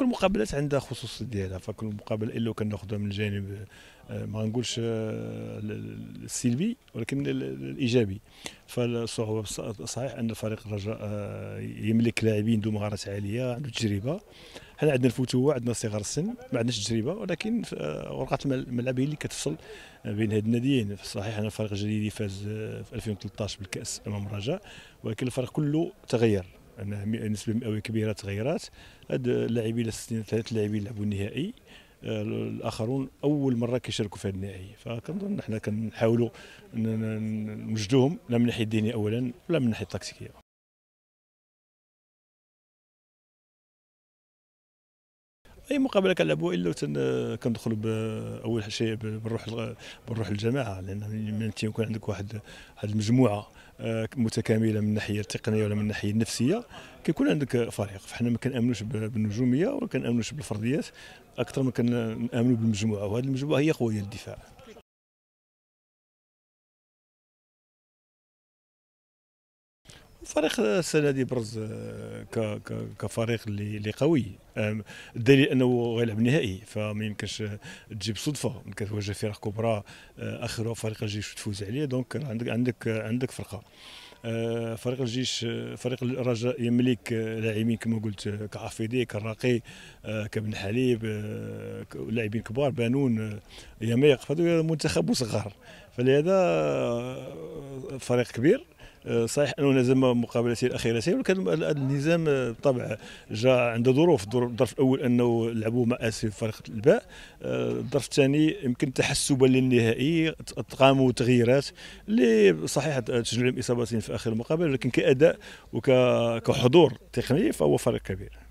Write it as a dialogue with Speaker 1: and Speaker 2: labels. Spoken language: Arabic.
Speaker 1: كل مقابلات عندها خصوص ديالها فكل مقابله الا كناخذها من الجانب آه، ما نقولش آه،
Speaker 2: السلبي ولكن الايجابي فالصعوبه صحيح ان فريق الرجاء آه، يملك لاعبين ذو مهارات عاليه عنده تجربه حنا عندنا الفتوه عندنا صغار السن ما عندناش تجربه ولكن ورقه الملعب هي اللي كتفصل بين هاد الناديين صحيح ان الفريق الجليدي فاز في 2013 بالكاس امام الرجاء ولكن الفريق كله تغير انها نسبه مئويه كبيره تغيرات هاد اللاعبين ثلاثه اللاعبين لعبوا النهائي الاخرون اول مره كيشاركوا في هذا النهائي فكنظن
Speaker 1: حنا كنحاولوا نوجدوهم لا من الناحيه الدينيه اولا ولا من الناحيه التكتيكيه اي مقابله كنلعبوا الا آه، كندخلوا باول آه، شيء بنروح بنروح
Speaker 2: للجماعه لان من تيكون عندك واحد واحد المجموعه آه، متكامله من الناحيه التقنيه ولا من الناحيه النفسيه كيكون عندك فريق فحنا ما كنامنوش بالنجوميه ولا كنامنوش
Speaker 1: بالفرديات اكثر ما كنامنوا بالمجموعه وهذه المجموعه هي قويه الدفاع فريق السنه دي برز آه، كفريق اللي قوي
Speaker 2: الدليل انه غيلعب نهائي فما يمكنش تجيب صدفه كتواجه فرق كبرى آه، اخرها فريق الجيش وتفوز عليه دونك عندك عندك عندك فرقه آه، فريق الجيش فريق الرجاء يملك لاعبين كما قلت كعفيدي كراقي كبن حليب لاعبين كبار بانون يميق فهذا منتخب صغار فلهذا فريق كبير صحيح انه نزم مقابلته الاخيره ولكن هذا النزام آه، بالطبع جاء عنده ظروف الظرف الاول انه لعبوا مع اسف فريق الباء آه، الظرف الثاني يمكن تحسبا للنهائي تقاموا تغييرات اللي صحيح تسجل اصابات في اخر المقابله ولكن كاداء
Speaker 1: وكحضور تقني فهو فريق كبير